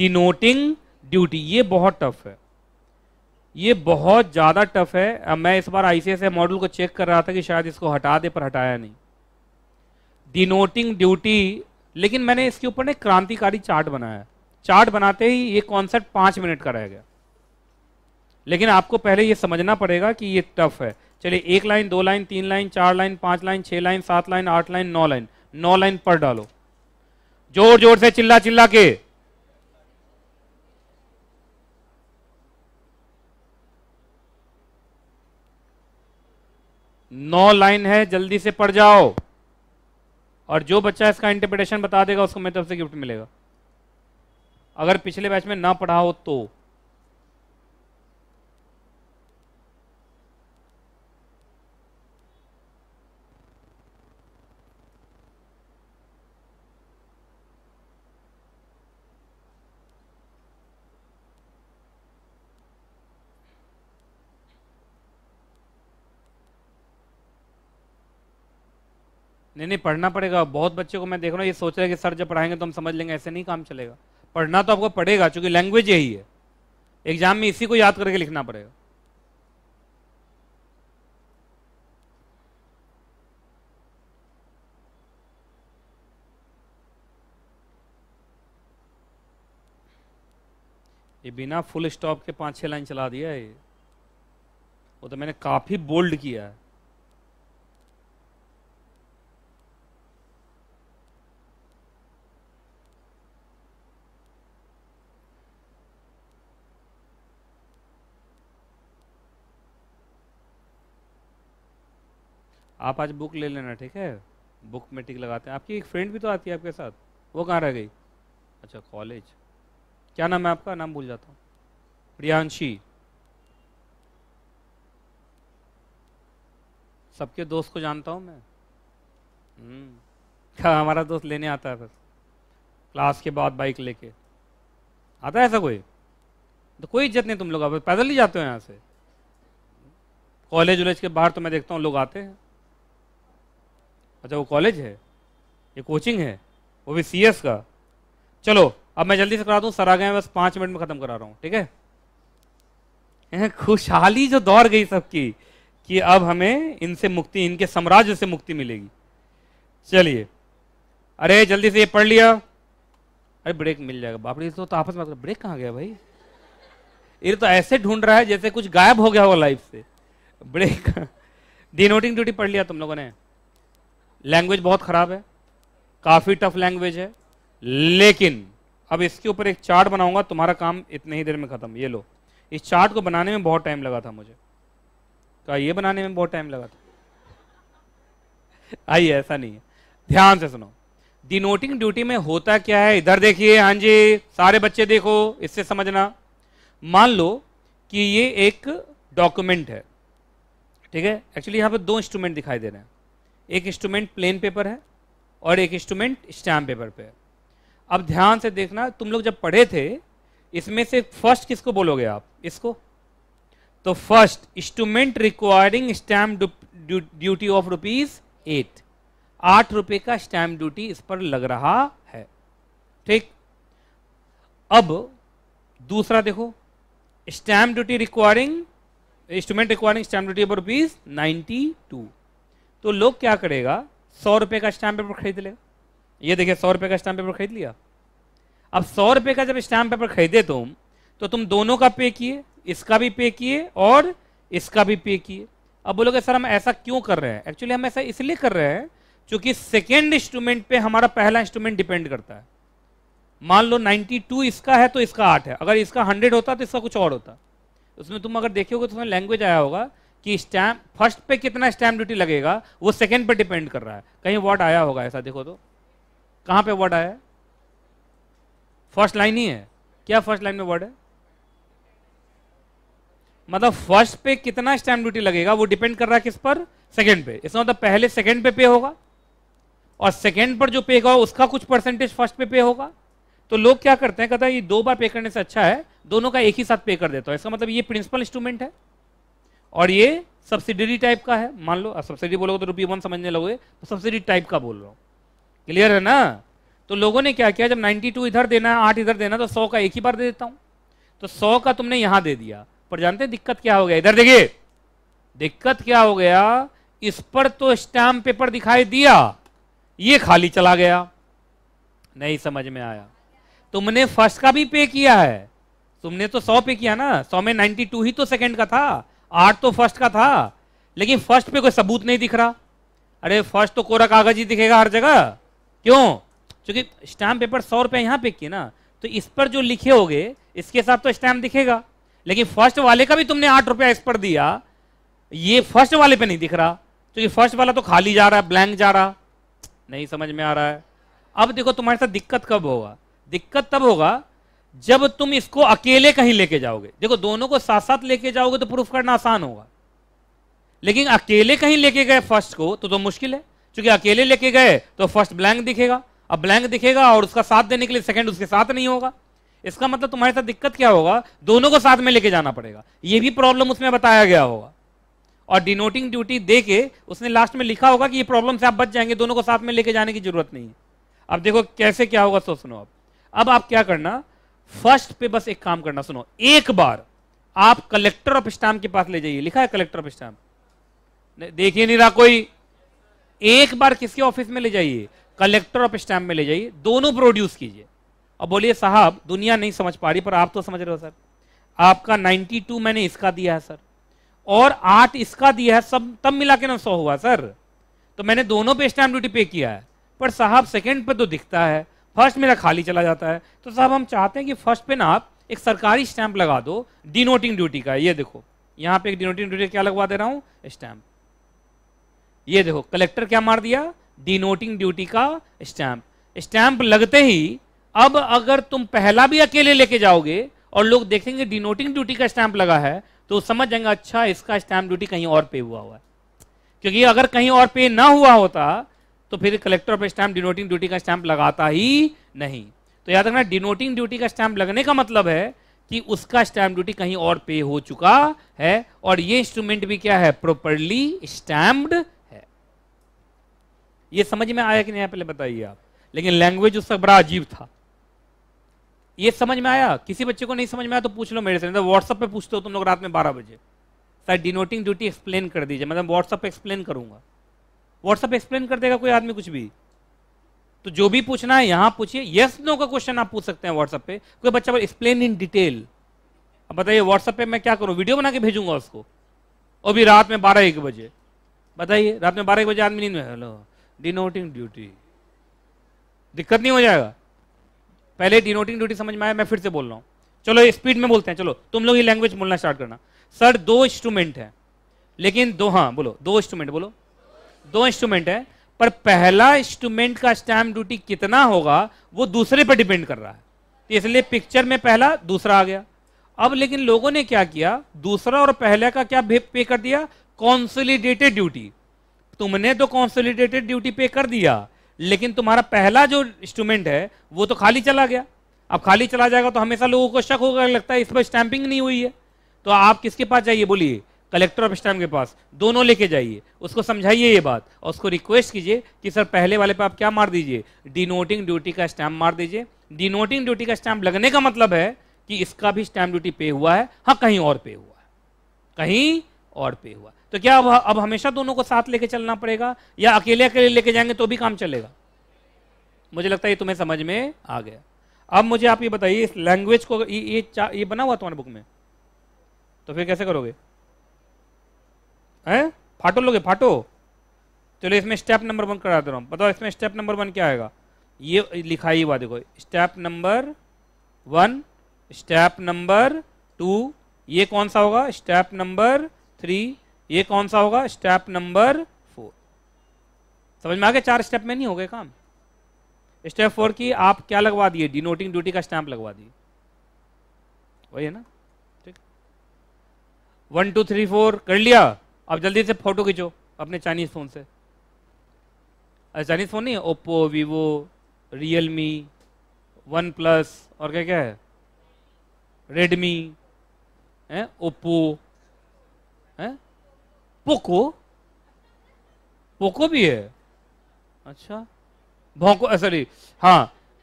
Denoting duty ये बहुत tough है ये बहुत ज़्यादा टफ है मैं इस बार आईसीएस मॉडल को चेक कर रहा था कि शायद इसको हटा दे पर हटाया नहीं डिनोटिंग ड्यूटी लेकिन मैंने इसके ऊपर ने क्रांतिकारी चार्ट बनाया चार्ट बनाते ही ये कॉन्सेप्ट पांच मिनट का रह गया लेकिन आपको पहले ये समझना पड़ेगा कि ये टफ है चलिए एक लाइन दो लाइन तीन लाइन चार लाइन पांच लाइन छह लाइन सात लाइन आठ लाइन नौ लाइन नौ लाइन पर डालो जोर जोर से चिल्ला चिल्ला के नौ लाइन है जल्दी से पढ़ जाओ और जो बच्चा इसका इंटरप्रिटेशन बता देगा उसको मेरी तरफ से गिफ्ट मिलेगा अगर पिछले बैच में ना पढ़ा हो तो नहीं नहीं पढ़ना पड़ेगा बहुत बच्चे को मैं देख रहा हूँ ये सोच रहे हैं कि सर जब पढ़ाएंगे तो हम समझ लेंगे ऐसे नहीं काम चलेगा पढ़ना तो आपको पड़ेगा चूंकि लैंग्वेज यही है एग्जाम में इसी को याद करके लिखना पड़ेगा ये बिना फुल स्टॉप के पांच छह लाइन चला दिया है वो तो मैंने काफी बोल्ड किया है आप आज बुक ले लेना ठीक है बुक में टिक लगाते हैं आपकी एक फ्रेंड भी तो आती है आपके साथ वो कहाँ रह गई अच्छा कॉलेज क्या नाम है आपका नाम भूल जाता हूँ प्रियांशी सबके दोस्त को जानता हूँ मैं हम्म। क्या हमारा दोस्त लेने आता है बस क्लास के बाद बाइक लेके आता है ऐसा कोई तो कोई इज्जत नहीं तुम लोग पैदल ही जाते हो यहाँ से कॉलेज वॉलेज के बाहर तो मैं देखता हूँ लोग आते हैं अच्छा वो कॉलेज है ये कोचिंग है वो भी सी का चलो अब मैं जल्दी से करा दूं सर आ गए बस पाँच मिनट में ख़त्म करा रहा हूँ ठीक है खुशहाली जो दौड़ गई सबकी कि अब हमें इनसे मुक्ति इनके साम्राज्य से मुक्ति मिलेगी चलिए अरे जल्दी से ये पढ़ लिया अरे ब्रेक मिल जाएगा बाप तो, तो आपस में ब्रेक कहाँ गया भाई ये तो ऐसे ढूंढ रहा है जैसे कुछ गायब हो गया हो लाइफ से ब्रेक डिनोटिंग ड्यूटी पढ़ लिया तुम लोगों ने लैंग्वेज बहुत ख़राब है काफ़ी टफ लैंग्वेज है लेकिन अब इसके ऊपर एक चार्ट बनाऊंगा तुम्हारा काम इतने ही देर में ख़त्म ये लो इस चार्ट को बनाने में बहुत टाइम लगा था मुझे कहा ये बनाने में बहुत टाइम लगा था आइए ऐसा नहीं है ध्यान से सुनो डिनोटिंग ड्यूटी में होता क्या है इधर देखिए हाँ जी सारे बच्चे देखो इससे समझना मान लो कि ये एक डॉक्यूमेंट है ठीक है एक्चुअली यहाँ पे दो इंस्ट्रूमेंट दिखाई दे रहे हैं एक इंस्ट्रूमेंट प्लेन पेपर है और एक इंस्ट्रूमेंट स्टैम्प पेपर पे है अब ध्यान से देखना तुम लोग जब पढ़े थे इसमें से फर्स्ट किसको बोलोगे आप इसको तो first instrument requiring stamp duty of rupees eight आठ रुपए का स्टैम्प ड्यूटी इस पर लग रहा है ठीक अब दूसरा देखो stamp duty requiring instrument requiring stamp duty of rupees ninety two तो लोग क्या करेगा सौ रुपए का स्टैम्प पेपर खरीद लेगा ये देखिए सौ रुपए का स्टैम्प पेपर खरीद लिया अब सौ रुपए का जब स्टैम्प पेपर खरीदे तुम तो तुम दोनों का पे किए इसका भी पे किए और इसका भी पे किए अब बोलोगे सर हम ऐसा क्यों कर रहे हैं एक्चुअली हम ऐसा इसलिए कर रहे हैं क्योंकि सेकेंड इंस्ट्रूमेंट पे हमारा पहला इंस्ट्रूमेंट डिपेंड करता है मान लो 92 इसका है तो इसका आठ है अगर इसका 100 होता तो इसका कुछ और होता उसमें तुम अगर देखे होगे तो उसमें लैंग्वेज आया होगा कि स्टैम्प फर्स्ट पे कितना स्टैम्प ड्यूटी लगेगा वो सेकंड पे डिपेंड कर रहा है कहीं वर्ड आया होगा ऐसा देखो तो कहां पे वर्ड आया फर्स्ट लाइन ही है क्या फर्स्ट लाइन में वर्ड है मतलब फर्स्ट पे कितना स्टैम्प ड्यूटी लगेगा वो डिपेंड कर रहा है किस पर सेकेंड पे इसका मतलब पहले सेकेंड पे पे होगा और सेकेंड पर जो पे होगा उसका कुछ परसेंटेज फर्स्ट पे पे होगा तो लोग क्या करते हैं कहते हैं ये दो बार पे करने से अच्छा है दोनों का एक ही साथ पे कर देता है इसका मतलब ये प्रिंसिपल इंस्ट्रूमेंट है और ये सब्सिडरी टाइप का है मान लो सब्सिडी बोलोगे तो रुपये वन समझने लगोगे तो सब्सिडी टाइप का बोल रहा हूँ क्लियर है ना तो लोगों ने क्या किया जब 92 इधर देना है आठ इधर देना तो सौ का एक ही बार दे देता हूं तो सौ का तुमने यहां दे दिया पर जानते हैं दिक्कत क्या हो गया इधर देखिए दिक्कत क्या हो गया इस पर तो स्टैम्प पेपर दिखाई दिया ये खाली चला गया नहीं समझ में आया तुमने फर्स्ट का भी पे किया है तुमने तो सौ पे किया ना सौ में नाइन्टी टू ही तो सेकेंड का था आठ तो फर्स्ट का था लेकिन फर्स्ट पे कोई सबूत नहीं दिख रहा अरे फर्स्ट तो कोरा कागज ही दिखेगा हर जगह क्यों क्योंकि स्टैम्प पेपर सौ रुपये यहां पे किए ना तो इस पर जो लिखे होगे इसके साथ तो स्टैम्प दिखेगा लेकिन फर्स्ट वाले का भी तुमने आठ रुपया इस पर दिया ये फर्स्ट वाले पे नहीं दिख रहा क्योंकि फर्स्ट वाला तो खाली जा रहा है ब्लैंक जा रहा नहीं समझ में आ रहा है अब देखो तुम्हारे साथ दिक्कत कब होगा दिक्कत तब होगा जब तुम इसको अकेले कहीं लेके जाओगे देखो दोनों को साथ साथ लेके जाओगे तो प्रूफ करना आसान होगा लेकिन अकेले कहीं लेके गए फर्स्ट को तो तो मुश्किल है क्योंकि अकेले लेके गए तो फर्स्ट ब्लैंक दिखेगा अब ब्लैंक दिखेगा और उसका साथ देने के लिए सेकंड उसके साथ नहीं होगा इसका मतलब तुम्हारे साथ दिक्कत क्या होगा दोनों को साथ में लेके जाना पड़ेगा यह भी प्रॉब्लम उसमें बताया गया होगा और डिनोटिंग ड्यूटी दे के उसने लास्ट में लिखा होगा कि ये प्रॉब्लम से आप बच जाएंगे दोनों को साथ में लेके जाने की जरूरत नहीं है अब देखो कैसे क्या होगा सो सुनो आप अब आप क्या करना फर्स्ट पे बस एक काम करना सुनो एक बार आप कलेक्टर ऑफ स्टाम्प के पास ले जाइए लिखा है कलेक्टर ऑफ स्टाम्प देखिए नहीं रहा कोई एक बार किसके ऑफिस में ले जाइए कलेक्टर ऑफ स्टाम्प में ले जाइए दोनों प्रोड्यूस कीजिए और बोलिए साहब दुनिया नहीं समझ पा रही पर आप तो समझ रहे हो सर आपका 92 मैंने इसका दिया है सर और आठ इसका दिया है सब तब मिला के ना सौ हुआ सर तो मैंने दोनों पे स्टैंप ड्यूटी पे किया है पर साहब सेकंड पे तो दिखता है फर्स्ट मेरा खाली चला जाता है तो साहब हम चाहते हैं कि फर्स्ट पे ना आप एक सरकारी स्टैंप लगा दो डिनोटिंग ड्यूटी का ये देखो यहां पे एक डिनोटिंग ड्यूटी क्या लगवा दे रहा हूं स्टैंप ये देखो कलेक्टर क्या मार दिया डिनोटिंग ड्यूटी का स्टैंप स्टैंप लगते ही अब अगर तुम पहला भी अकेले लेके जाओगे और लोग देखेंगे डिनोटिंग ड्यूटी का स्टैंप लगा है तो समझ जाएंगे अच्छा इसका स्टैंप ड्यूटी कहीं और पे हुआ हुआ है क्योंकि अगर कहीं और पे ना हुआ होता तो फिर collector of stamp denoting duty का स्टैंप लगाता ही नहीं तो याद रखना डिनोटिंग ड्यूटी का स्टैंप लगने का मतलब है कि उसका स्टैंप ड्यूटी कहीं और पे हो चुका है और ये इंस्ट्रूमेंट भी क्या है प्रॉपरली स्टैम्प्ड है ये समझ में आया कि नहीं पहले बताइए आप लेकिन लैंग्वेज उसका बड़ा अजीब था ये समझ में आया किसी बच्चे को नहीं समझ में आया तो पूछ लो मेरे से व्हाट्सएप व्हाट्सअप तो पे पूछते हो तुम लोग रात में बारह बजे शायद डिनोटिंग ड्यूटी एक्सप्लेन कर दीजिए मतलब व्हाट्सएप एक्सप्लेन करूंगा व्हाट्सअप एक्सप्लेन कर देगा कोई आदमी कुछ भी तो जो भी पूछना है यहां पूछिए यस नो का क्वेश्चन आप पूछ सकते हैं व्हाट्सएप पे कोई बच्चा एक्सप्लेन इन डिटेल अब बताइए व्हाट्सएप पे मैं क्या करूं वीडियो बना के भेजूंगा उसको और भी रात में बारह एक बजे बताइए रात में बारह एक बजे आदमी नींद में हेलो डिनोटिंग ड्यूटी दिक्कत नहीं हो जाएगा पहले डिनोटिंग ड्यूटी समझ में आया मैं फिर से बोल रहा हूँ चलो स्पीड में बोलते हैं चलो तुम लोग ये लैंग्वेज बोलना स्टार्ट करना सर दो इंस्ट्रूमेंट है लेकिन दो हाँ बोलो दो इंस्ट्रूमेंट बोलो दो इंस्ट्रूमेंट है पर पहला इंस्ट्रूमेंट का स्टैम्प ड्यूटी कितना होगा वो दूसरे पर डिपेंड कर रहा है तो इसलिए पिक्चर में पहला दूसरा आ गया अब लेकिन लोगों ने क्या किया दूसरा और पहले का क्या पे कर दिया कॉन्सोलिडेटेड ड्यूटी तुमने तो कॉन्सोलिडेटेड ड्यूटी पे कर दिया लेकिन तुम्हारा पहला जो इंस्ट्रूमेंट है वो तो खाली चला गया अब खाली चला जाएगा तो हमेशा लोगों को शक होगा लगता है इस पर स्टैंपिंग नहीं हुई है तो आप किसके पास जाइए बोलिए कलेक्टर ऑफ स्टैम्प के पास दोनों लेके जाइए उसको समझाइए ये बात और उसको रिक्वेस्ट कीजिए कि सर पहले वाले पे आप क्या मार दीजिए डिनोटिंग ड्यूटी का स्टैम्प मार दीजिए डिनोटिंग ड्यूटी का स्टैम्प लगने का मतलब है कि इसका भी स्टैम्प ड्यूटी पे हुआ है हाँ कहीं और पे हुआ है कहीं और पे हुआ तो क्या अब अब हमेशा दोनों को साथ लेके चलना पड़ेगा या अकेले अकेले लेके जाएंगे तो भी काम चलेगा मुझे लगता है ये तुम्हें समझ में आ गया अब मुझे आप ये बताइए इस लैंग्वेज को ये, ये बना हुआ तुम्हारे बुक में तो फिर कैसे करोगे हैं फाटो लोगे फाटो चलो इसमें स्टेप नंबर वन करा दे रहा हूँ बताओ इसमें स्टेप नंबर वन क्या आएगा ये लिखा ही हुआ देखो step number one step number two ये कौन सा होगा स्टेप नंबर थ्री ये कौन सा होगा स्टेप नंबर फोर समझ में आ गया चार स्टेप में नहीं हो गए काम स्टेप फोर की आप क्या लगवा दिए डिनोटिंग ड्यूटी का स्टैंप लगवा दिए वही है ना ठीक वन टू थ्री फोर कर लिया अब जल्दी से फोटो खींचो अपने चाइनीज़ फ़ोन से चाइनीज़ फ़ोन नहीं है Oppo Vivo Realme OnePlus और क्या क्या है रेडमी है ओप्पो है पोको पोको भी है अच्छा भोंको सॉरी हाँ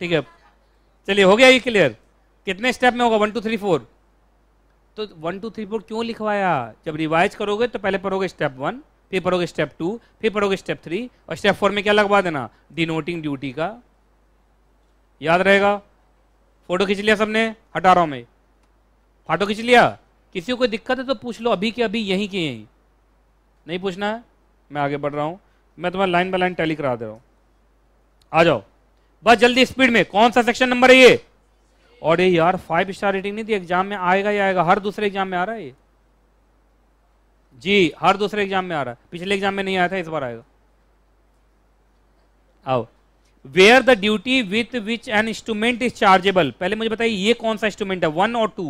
ठीक है चलिए हो गया ये क्लियर कितने स्टेप में होगा वन टू थ्री फोर तो वन टू थ्री फोर क्यों लिखवाया जब रिवाइज करोगे तो पहले पढ़ोगे स्टेप वन फिर पढ़ोगे स्टेप टू फिर पढ़ोगे स्टेप थ्री और स्टेप फोर में क्या लगवा देना डिनोटिंग ड्यूटी का याद रहेगा फोटो खींच लिया सबने हटा रहा हूं मैं फाटो खींच लिया किसी को दिक्कत है तो पूछ लो अभी के अभी यहीं के यहीं नहीं पूछना है मैं आगे बढ़ रहा हूँ मैं तुम्हें लाइन बाय लाइन टैली करा दे रहा हूँ आ जाओ बस जल्दी स्पीड में कौन सा सेक्शन नंबर है ये और ये यार फाइव स्टार रेटिंग नहीं थी एग्जाम में आएगा ही आएगा हर दूसरे एग्जाम में आ रहा है ये जी हर दूसरे एग्जाम में आ रहा है पिछले एग्जाम में नहीं आया था इस बार आएगा आओ where the duty with which an instrument is chargeable पहले मुझे बताइए ये कौन सा इंस्ट्रूमेंट है वन और टू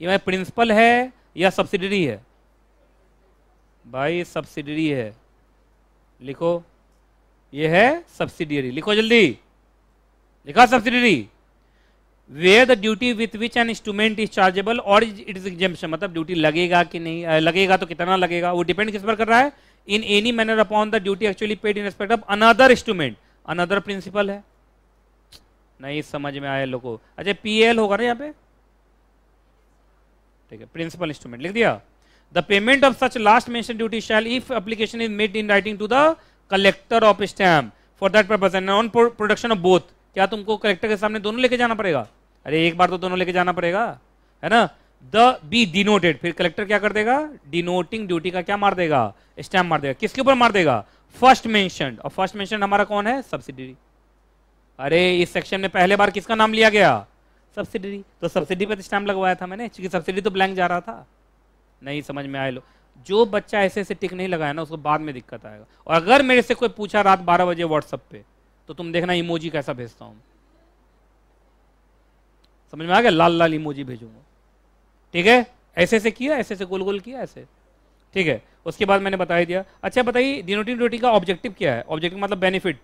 ये भाई प्रिंसिपल है या सब्सिडरी है भाई सब्सिडरी है लिखो ये है सब्सिडियरी लिखो जल्दी लिखा subsidiary where the duty with which an instrument is chargeable और इट इज एग्जेम्पन मतलब ड्यूटी लगेगा कि नहीं लगेगा तो कितना लगेगा वो डिपेंड किस पर कर रहा है in any manner upon the duty actually paid in respect of another instrument another principal है नहीं समझ में आया लोगों अच्छा पी एल होगा ना यहाँ पे ठीक है प्रिंसिपल इंस्ट्रूमेंट लिख दिया the payment of such last mention duty shall if application is made in writing to the collector of stamp for that purpose and on production of both क्या तुमको कलेक्टर के सामने दोनों लेके जाना पड़ेगा अरे एक बार तो दोनों लेके जाना पड़ेगा है ना द बी डिनोटेड फिर कलेक्टर क्या कर देगा डिनोटिंग ड्यूटी का क्या मार देगा स्टैम्प मार देगा किसके ऊपर मार देगा फर्स्ट मेंशन और फर्स्ट मेंशन हमारा कौन है सब्सिडरी अरे इस सेक्शन में पहले बार किसका नाम लिया गया सब्सिडरी तो सब्सिडी पर स्टैम्प लगवाया था मैंने क्योंकि सब्सिडी तो ब्लैंक जा रहा था नहीं समझ में आए लोग जो बच्चा ऐसे ऐसे टिक नहीं लगाया ना उसको बाद में दिक्कत आएगा और अगर मेरे से कोई पूछा रात बारह बजे व्हाट्सअप पे तो तुम देखना इमोजी कैसा भेजता हूँ समझ में आ गया लाल लाल इमोजी भेजूंगा ठीक है ऐसे ऐसे किया ऐसे ऐसे गोल गोल किया ऐसे ठीक है उसके बाद मैंने बता दिया अच्छा बताइए डिनोटिंग ड्यूटी का ऑब्जेक्टिव क्या है ऑब्जेक्टिव मतलब बेनिफिट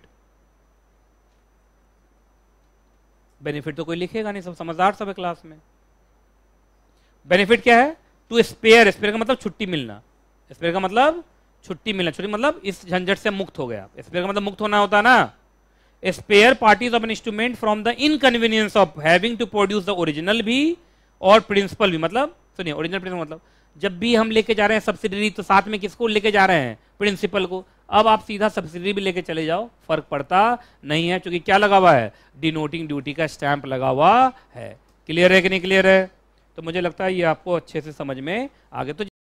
बेनिफिट तो कोई लिखेगा नहीं सब समझदार सब है क्लास में बेनिफिट क्या है टू स्पेयर स्पेयर का मतलब छुट्टी मिलना स्पेयर का मतलब छुट्टी मिलना छुट्टी मतलब इस झंझट से मुक्त हो गया स्पेयर का मतलब मुक्त होना होता ना spare parties of an instrument from the inconvenience of having to produce the original भी और प्रिंसिपल भी मतलब सुनिए ओरिजिनल प्रिंसिपल मतलब जब भी हम लेके जा रहे हैं सब्सिडरी तो साथ में किसको लेके जा रहे हैं प्रिंसिपल को अब आप सीधा सब्सिडरी भी लेके चले जाओ फर्क पड़ता नहीं है क्योंकि क्या लगा हुआ है डिनोटिंग ड्यूटी का स्टैंप लगा हुआ है क्लियर है कि नहीं क्लियर है तो मुझे लगता है ये आपको अच्छे से समझ में आगे तो